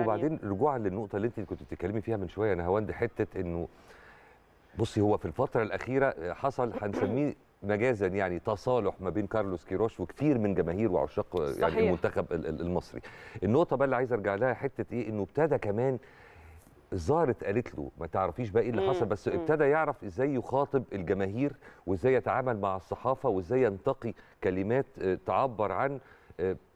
وبعدين يعني. رجوعا للنقطه اللي انت كنت بتتكلمي فيها من شويه يا نهاوند حته انه بصي هو في الفتره الاخيره حصل هنسميه مجازا يعني تصالح ما بين كارلوس كيروش وكثير من جماهير وعشاق يعني المنتخب المصري النقطه بقى اللي عايز ارجع لها حته ايه انه ابتدى كمان زارت قالت له ما تعرفيش بقى ايه اللي حصل بس ابتدى يعرف ازاي يخاطب الجماهير وازاي يتعامل مع الصحافه وازاي ينتقي كلمات آه، تعبر عن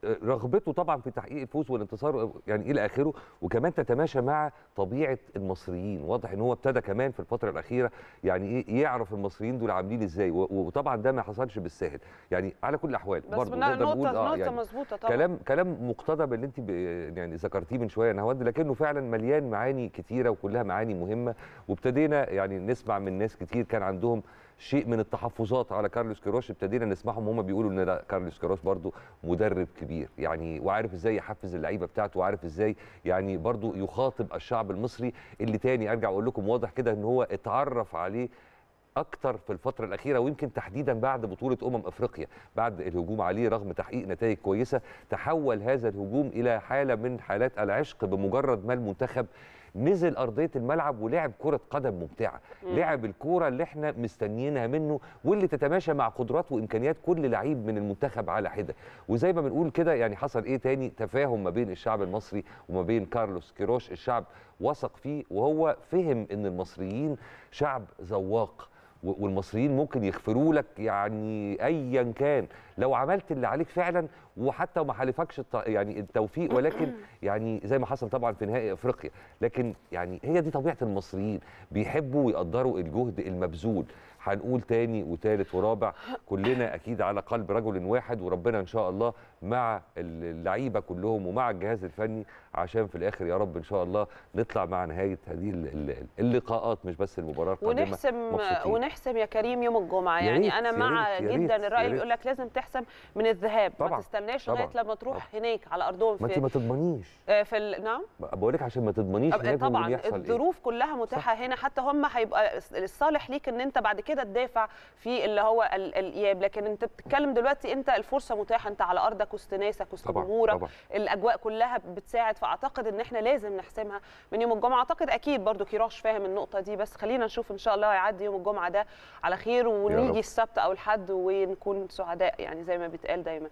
رغبته طبعا في تحقيق الفوز والانتصار يعني الى اخره وكمان تتماشى مع طبيعه المصريين واضح ان هو ابتدى كمان في الفتره الاخيره يعني ايه يعرف المصريين دول عاملين ازاي وطبعا ده ما حصلش بالساهل يعني على كل الاحوال برضه نقطه نقول اه يعني مظبوطه طبعا كلام كلام مقتضى باللي انت يعني ذكرتيه من شويه يا نهاوند لكنه فعلا مليان معاني كثيره وكلها معاني مهمه وابتدينا يعني نسمع من ناس كتير كان عندهم شيء من التحفظات على كارلوس كيروش ابتدينا نسمعهم هم بيقولوا ان لا كارلوس كيروش برضو مدرب كبير يعني وعارف ازاي يحفز اللعيبه بتاعته وعارف ازاي يعني برضو يخاطب الشعب المصري اللي تاني ارجع اقول لكم واضح كده ان هو اتعرف عليه اكتر في الفتره الاخيره ويمكن تحديدا بعد بطوله امم افريقيا بعد الهجوم عليه رغم تحقيق نتائج كويسه تحول هذا الهجوم الى حاله من حالات العشق بمجرد ما المنتخب نزل ارضيه الملعب ولعب كره قدم ممتعه لعب الكوره اللي احنا مستنيينها منه واللي تتماشى مع قدرات وامكانيات كل لعيب من المنتخب على حده وزي ما بنقول كده يعني حصل ايه تاني تفاهم ما بين الشعب المصري وما بين كارلوس كيروش الشعب وثق فيه وهو فهم ان المصريين شعب ذواق والمصريين ممكن يغفروا لك يعني ايا كان لو عملت اللي عليك فعلا وحتى ما حالفكش يعني التوفيق ولكن يعني زي ما حصل طبعا في نهائي افريقيا لكن يعني هي دي طبيعه المصريين بيحبوا ويقدروا الجهد المبذول هنقول تاني وتالت ورابع كلنا اكيد على قلب رجل واحد وربنا ان شاء الله مع اللعيبه كلهم ومع الجهاز الفني عشان في الاخر يا رب ان شاء الله نطلع مع نهايه هذه اللقاءات مش بس المباراه القادمه ونحسم مبسوطين. ونحسم يا كريم يوم الجمعه يعني ياريت انا مع ياريت جدا الراي اللي يقول لك لازم تحسم من الذهاب طبعا ما تستناش لغايه لما تروح طبعًا. هناك على ارضهم في ما انت ما تضمنيش آه، في ال... نعم بقول لك عشان ما تضمنيش هناك طبعا يحصل إيه. الظروف إيه؟ كلها متاحه صح. هنا حتى هم هيبقى الصالح ليك ان انت بعد كده تدافع في اللي هو الاياب لكن انت بتتكلم دلوقتي انت الفرصه متاحه انت على ارضك جمهورك وسط ناسك وسط جمهورك الاجواء كلها بتساعد فاعتقد ان احنا لازم نحسمها من يوم الجمعه اعتقد اكيد برضو كيروش فاهم النقطه دي بس خلينا نشوف ان شاء الله هيعدي يوم الجمعه ده على خير ونيجي السبت او الحد ونكون سعداء يعني زي ما بيتقال دايما